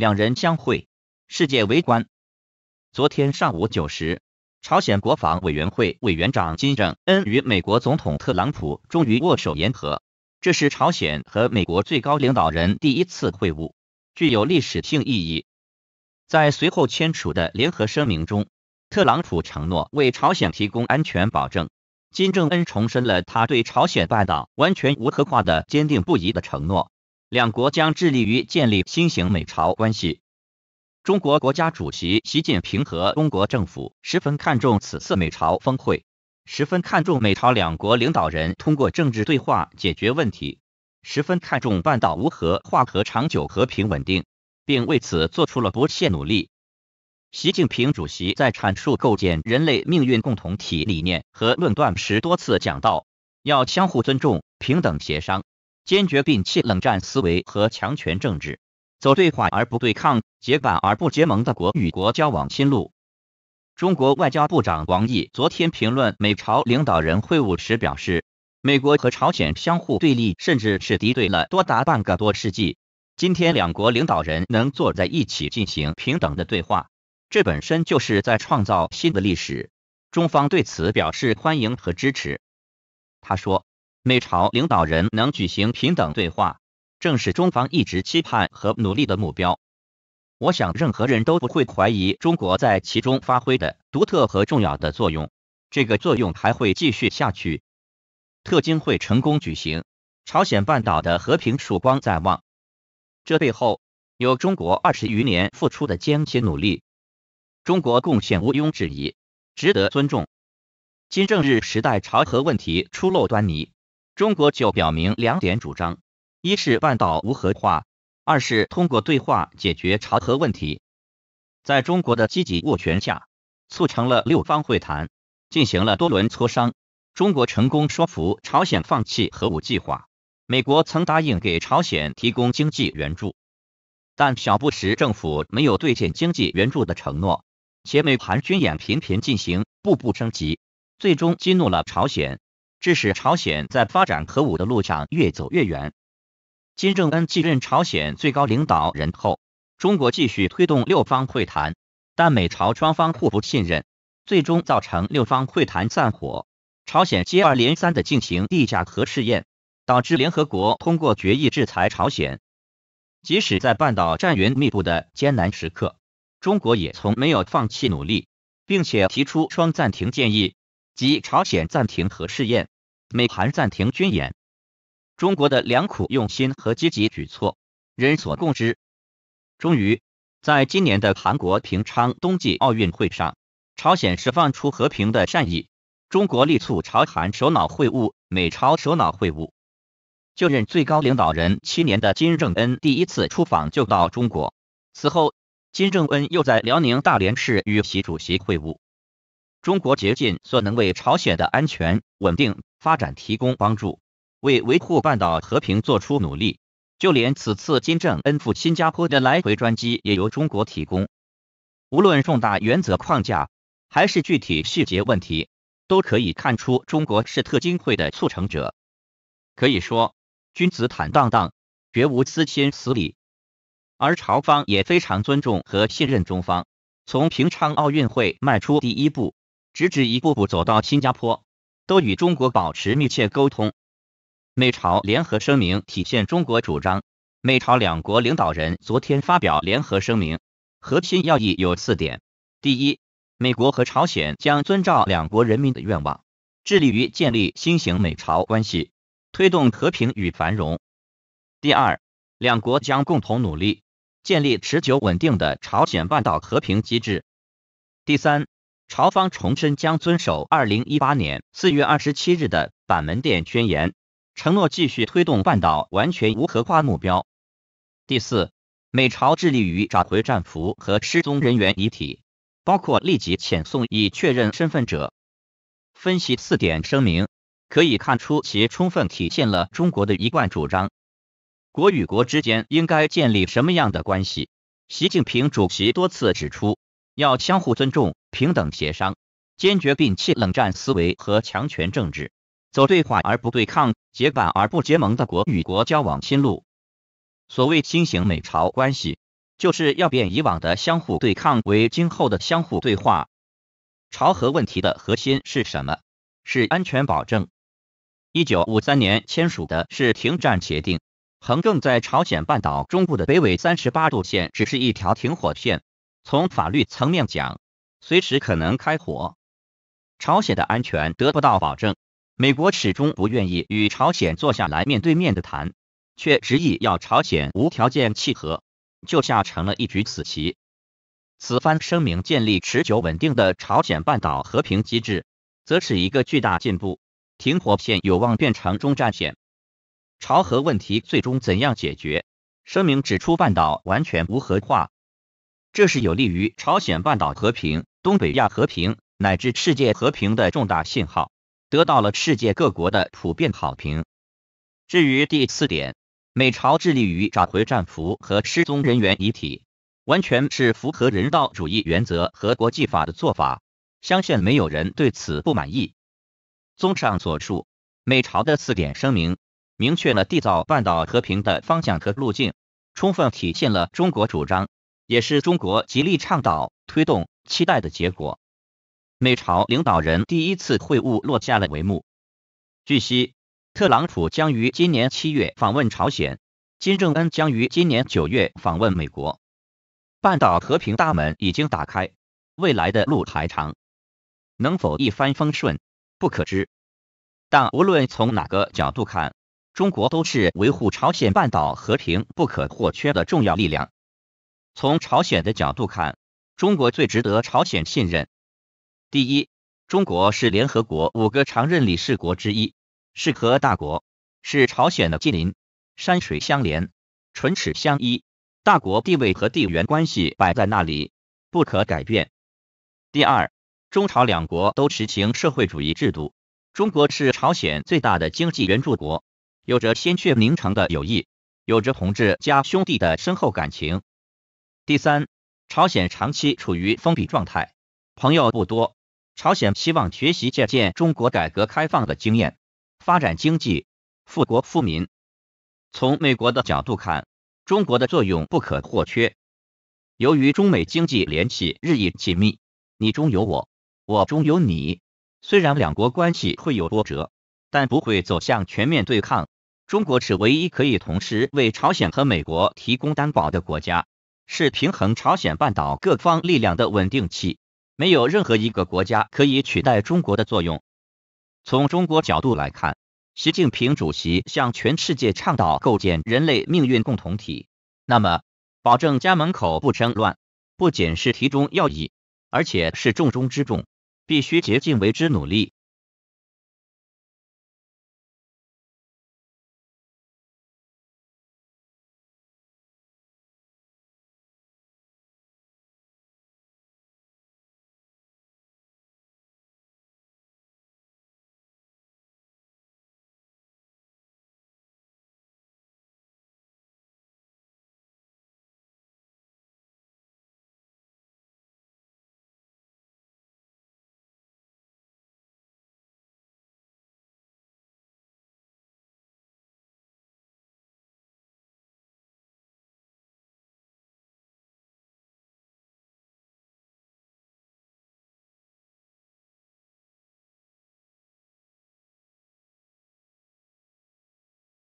两人相会，世界围观。昨天上午九时，朝鲜国防委员会委员长金正恩与美国总统特朗普终于握手言和，这是朝鲜和美国最高领导人第一次会晤，具有历史性意义。在随后签署的联合声明中，特朗普承诺为朝鲜提供安全保证，金正恩重申了他对朝鲜半岛完全无核化的坚定不移的承诺。两国将致力于建立新型美朝关系。中国国家主席习近平和中国政府十分看重此次美朝峰会，十分看重美朝两国领导人通过政治对话解决问题，十分看重半岛无核化和长久和平稳定，并为此做出了不懈努力。习近平主席在阐述构建人类命运共同体理念和论断时，多次讲到要相互尊重、平等协商。坚决摒弃冷战思维和强权政治，走对话而不对抗、结伴而不结盟的国与国交往新路。中国外交部长王毅昨天评论美朝领导人会晤时表示，美国和朝鲜相互对立，甚至是敌对了多达半个多世纪。今天两国领导人能坐在一起进行平等的对话，这本身就是在创造新的历史。中方对此表示欢迎和支持。他说。美朝领导人能举行平等对话，正是中方一直期盼和努力的目标。我想任何人都不会怀疑中国在其中发挥的独特和重要的作用，这个作用还会继续下去。特金会成功举行，朝鲜半岛的和平曙光在望。这背后有中国二十余年付出的艰辛努力，中国贡献毋庸置疑，值得尊重。金正日时代朝核问题初露端倪。中国就表明两点主张：一是半岛无核化，二是通过对话解决朝核问题。在中国的积极斡旋下，促成了六方会谈，进行了多轮磋商。中国成功说服朝鲜放弃核武计划。美国曾答应给朝鲜提供经济援助，但小布什政府没有兑现经济援助的承诺，且美韩军演频频进行，步步升级，最终激怒了朝鲜。致使朝鲜在发展核武的路上越走越远。金正恩继任朝鲜最高领导人后，中国继续推动六方会谈，但美朝双方互不信任，最终造成六方会谈散伙。朝鲜接二连三的进行地下核试验，导致联合国通过决议制裁朝鲜。即使在半岛战云密布的艰难时刻，中国也从没有放弃努力，并且提出双暂停建议。即朝鲜暂停核试验，美韩暂停军演。中国的良苦用心和积极举措，人所共知。终于，在今年的韩国平昌冬季奥运会上，朝鲜释放出和平的善意。中国力促朝韩首脑会晤，美朝首脑会晤。就任最高领导人七年的金正恩第一次出访就到中国，此后，金正恩又在辽宁大连市与习主席会晤。中国竭尽所能为朝鲜的安全、稳定、发展提供帮助，为维护半岛和平做出努力。就连此次金正恩赴新加坡的来回专机也由中国提供。无论重大原则框架还是具体细节问题，都可以看出中国是特金会的促成者。可以说，君子坦荡荡，绝无私心私利。而朝方也非常尊重和信任中方，从平昌奥运会迈出第一步。直至一步步走到新加坡，都与中国保持密切沟通。美朝联合声明体现中国主张。美朝两国领导人昨天发表联合声明，核心要义有四点：第一，美国和朝鲜将遵照两国人民的愿望，致力于建立新型美朝关系，推动和平与繁荣；第二，两国将共同努力，建立持久稳定的朝鲜半岛和平机制；第三，朝方重申将遵守二零一八年四月二十七日的板门店宣言，承诺继续推动半岛完全无核化目标。第四，美朝致力于找回战俘和失踪人员遗体，包括立即遣送已确认身份者。分析四点声明，可以看出其充分体现了中国的一贯主张。国与国之间应该建立什么样的关系？习近平主席多次指出，要相互尊重。平等协商，坚决摒弃冷战思维和强权政治，走对话而不对抗、结伴而不结盟的国与国交往新路。所谓新型美朝关系，就是要变以往的相互对抗为今后的相互对话。朝核问题的核心是什么？是安全保证。一九五三年签署的是停战协定，横亘在朝鲜半岛中部的北纬三十八度线只是一条停火线。从法律层面讲。随时可能开火，朝鲜的安全得不到保证。美国始终不愿意与朝鲜坐下来面对面的谈，却执意要朝鲜无条件契合，就下成了一局死棋。此番声明建立持久稳定的朝鲜半岛和平机制，则是一个巨大进步。停火线有望变成中战线。朝核问题最终怎样解决？声明指出，半岛完全无核化，这是有利于朝鲜半岛和平。东北亚和平乃至世界和平的重大信号，得到了世界各国的普遍好评。至于第四点，美朝致力于找回战俘和失踪人员遗体，完全是符合人道主义原则和国际法的做法，相信没有人对此不满意。综上所述，美朝的四点声明明确了缔造半岛和平的方向和路径，充分体现了中国主张。也是中国极力倡导、推动、期待的结果。美朝领导人第一次会晤落下了帷幕。据悉，特朗普将于今年七月访问朝鲜，金正恩将于今年九月访问美国。半岛和平大门已经打开，未来的路还长，能否一帆风顺，不可知。但无论从哪个角度看，中国都是维护朝鲜半岛和平不可或缺的重要力量。从朝鲜的角度看，中国最值得朝鲜信任。第一，中国是联合国五个常任理事国之一，是核大国，是朝鲜的近邻，山水相连，唇齿相依，大国地位和地缘关系摆在那里，不可改变。第二，中朝两国都实行社会主义制度，中国是朝鲜最大的经济援助国，有着鲜血凝成的友谊，有着同志加兄弟的深厚感情。第三，朝鲜长期处于封闭状态，朋友不多。朝鲜希望学习借鉴中国改革开放的经验，发展经济，富国富民。从美国的角度看，中国的作用不可或缺。由于中美经济联系日益紧密，你中有我，我中有你。虽然两国关系会有波折，但不会走向全面对抗。中国是唯一可以同时为朝鲜和美国提供担保的国家。是平衡朝鲜半岛各方力量的稳定器，没有任何一个国家可以取代中国的作用。从中国角度来看，习近平主席向全世界倡导构建人类命运共同体，那么保证家门口不生乱，不仅是题中要义，而且是重中之重，必须竭尽为之努力。